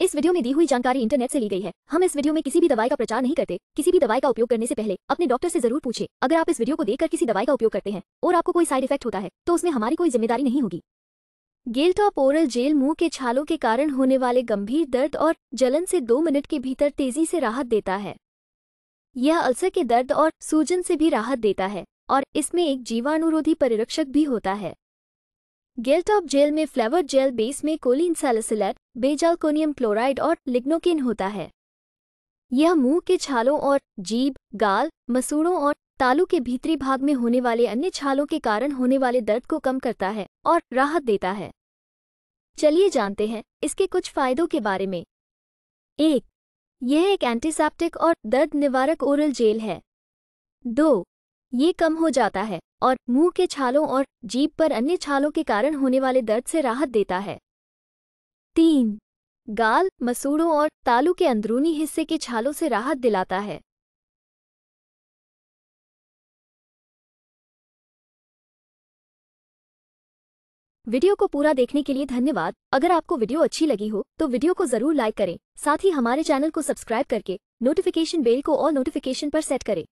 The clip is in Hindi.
इस वीडियो में दी हुई जानकारी इंटरनेट से ली गई है हम इस वीडियो में किसी भी दवाई का प्रचार नहीं करते किसी भी दवाई का उपयोग करने से पहले अपने डॉक्टर से जरूर पूछे अगर आप इस वीडियो को देखकर किसी दवाई का उपयोग करते हैं और आपको कोई साइड इफेक्ट होता है तो उसमें हमारी कोई जिम्मेदारी नहीं होगी गेल टॉप ओरल जेल मुंह के छालों के कारण होने वाले गंभीर दर्द और जलन से दो मिनट के भीतर तेजी से राहत देता है यह अल्सर के दर्द और सूजन से भी राहत देता है और इसमें एक जीवाणुरोधी परिरक्षक भी होता है गेलटॉप जेल में फ्लेवर जेल बेस में कोलिन सेलेसिलेट बेजालकोनियम क्लोराइड और लिग्नोकिन होता है यह मुंह के छालों और जीभ गाल मसूड़ों और तालू के भीतरी भाग में होने वाले अन्य छालों के कारण होने वाले दर्द को कम करता है और राहत देता है चलिए जानते हैं इसके कुछ फायदों के बारे में एक यह एक एंटीसेप्टिक और दर्द निवारक ओरल जेल है दो ये कम हो जाता है और मुंह के छालों और जीप पर अन्य छालों के कारण होने वाले दर्द से राहत देता है तीन गाल मसूड़ों और तालू के अंदरूनी हिस्से के छालों से राहत दिलाता है वीडियो को पूरा देखने के लिए धन्यवाद अगर आपको वीडियो अच्छी लगी हो तो वीडियो को जरूर लाइक करें साथ ही हमारे चैनल को सब्सक्राइब करके नोटिफिकेशन बेल को और नोटिफिकेशन पर सेट करें